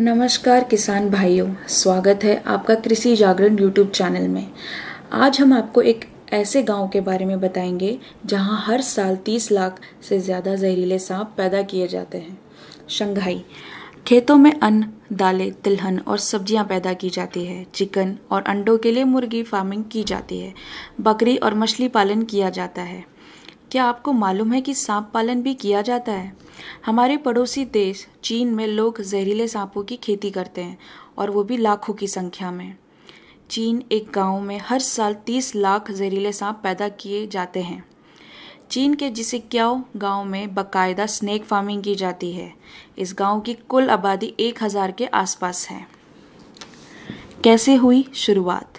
नमस्कार किसान भाइयों स्वागत है आपका कृषि जागरण यूट्यूब चैनल में आज हम आपको एक ऐसे गांव के बारे में बताएंगे जहां हर साल 30 लाख से ज़्यादा जहरीले सांप पैदा किए जाते हैं शंघाई खेतों में अन्न दालें तिलहन और सब्जियां पैदा की जाती है चिकन और अंडों के लिए मुर्गी फार्मिंग की जाती है बकरी और मछली पालन किया जाता है क्या आपको मालूम है कि सांप पालन भी किया जाता है हमारे पड़ोसी देश चीन में लोग जहरीले सांपों की खेती करते हैं और वो भी लाखों की संख्या में चीन एक गांव में हर साल 30 लाख जहरीले सांप पैदा किए जाते हैं चीन के जिसे क्या गांव में बकायदा स्नैक फार्मिंग की जाती है इस गांव की कुल आबादी एक हज़ार के आसपास है कैसे हुई शुरुआत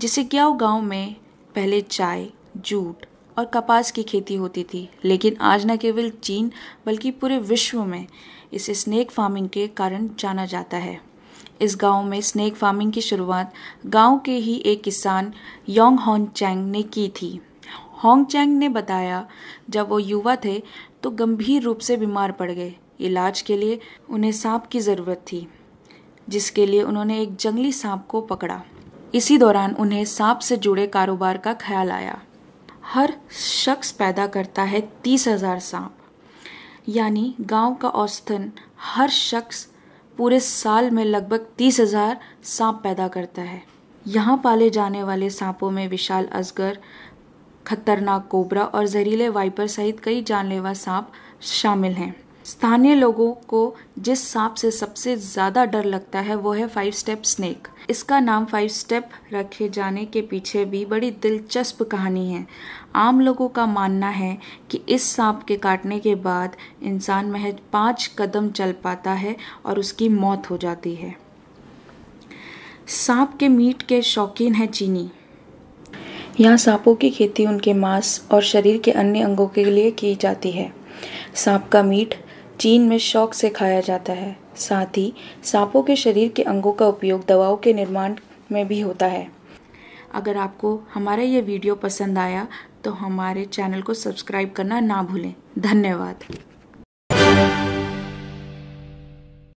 जिसे क्या गांव में पहले चाय जूट और कपास की खेती होती थी लेकिन आज न केवल चीन बल्कि पूरे विश्व में इसे स्नेक फार्मिंग के कारण जाना जाता है इस गांव में स्नेक फार्मिंग की शुरुआत गांव के ही एक किसान योंग हॉन्ग चैंग ने की थी हॉन्ग चैंग ने बताया जब वो युवा थे तो गंभीर रूप से बीमार पड़ गए इलाज के लिए उन्हें सांप की ज़रूरत थी जिसके लिए उन्होंने एक जंगली सांप को पकड़ा इसी दौरान उन्हें सांप से जुड़े कारोबार का ख्याल आया हर शख्स पैदा करता है तीस हज़ार सांप यानी गांव का औसतन हर शख्स पूरे साल में लगभग तीस हज़ार सांप पैदा करता है यहाँ पाले जाने वाले सांपों में विशाल अजगर खतरनाक कोबरा और जहरीले वाइपर सहित कई जानलेवा सांप शामिल हैं स्थानीय लोगों को जिस सांप से सबसे ज्यादा डर लगता है वो है फाइव स्टेप स्नेक इसका नाम फाइव स्टेप रखे जाने के पीछे भी बड़ी दिलचस्प कहानी है आम लोगों का मानना है कि इस सांप के काटने के बाद इंसान महज पाँच कदम चल पाता है और उसकी मौत हो जाती है सांप के मीट के शौकीन है चीनी यहाँ सांपों की खेती उनके मांस और शरीर के अन्य अंगों के लिए की जाती है सांप का मीट चीन में शौक से खाया जाता है साथ ही सांपों के शरीर के अंगों का उपयोग दवाओं के निर्माण में भी होता है अगर आपको हमारा ये वीडियो पसंद आया तो हमारे चैनल को सब्सक्राइब करना ना भूलें धन्यवाद